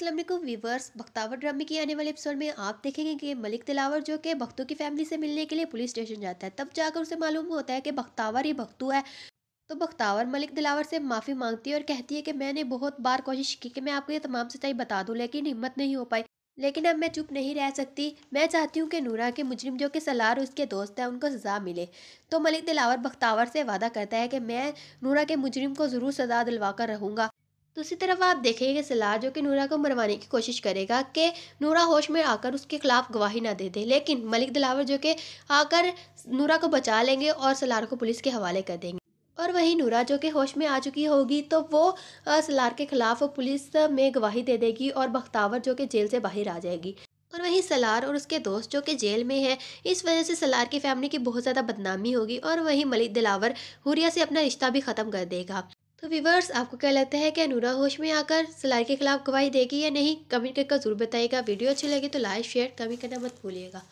Aslam viewers Bakhtawar ड्रामे की आने वाले एपिसोड में आप देखेंगे कि मलिक तिलावर जो कि भक्तों की फैमिली से मिलने के लिए पुलिस स्टेशन जाता है तब जाकर उसे मालूम होता है कि बख्तावर ही भक्तू है तो बख्तावर मलिक दिलावर से माफ़ी मांगती है और कहती है कि मैंने बहुत बार कोशिश की कि मैं आपको ये तमाम सच्चाई बता दूं लेकिन हिम्मत नहीं हो पाई लेकिन अब मैं चुप नहीं रह सकती मैं चाहती हूँ कि नूरा के मुजरिम जो कि सलार उसके दोस्त हैं उनको सज़ा मिले तो मलिक दिलावर बख्तावर से वादा करता है कि मैं नूरा के मुजरिम को ज़रूर सज़ा दिलवा कर रहूँगा दूसरी तरफ आप देखेंगे कि सलार जो कि नूरा को मरवाने की कोशिश करेगा कि नूरा होश में आकर उसके खिलाफ गवाही ना दे दे लेकिन मलिक दिलावर जो कि आकर नूरा को बचा लेंगे और सलार को पुलिस के हवाले कर देंगे और वहीं नूरा जो कि होश में आ चुकी होगी तो वो सलार के खिलाफ पुलिस में गवाही दे देगी और बख्तावर जो कि जेल से बाहर आ जाएगी और वहीं सलार और उसके दोस्त जो कि जेल में हैं इस वजह से सलार की फैमिली की बहुत ज़्यादा बदनामी होगी और वहीं मलिक दिलावर हुरिया से अपना रिश्ता भी ख़त्म कर देगा तो व्यूवर्स आपको क्या लगता है कि अनूरा होश में आकर सलार के खिलाफ गवाही देगी या नहीं कमेंट करके जरूर बताइएगा वीडियो अच्छी लगी तो लाइक शेयर कमेंट करना मत भूलिएगा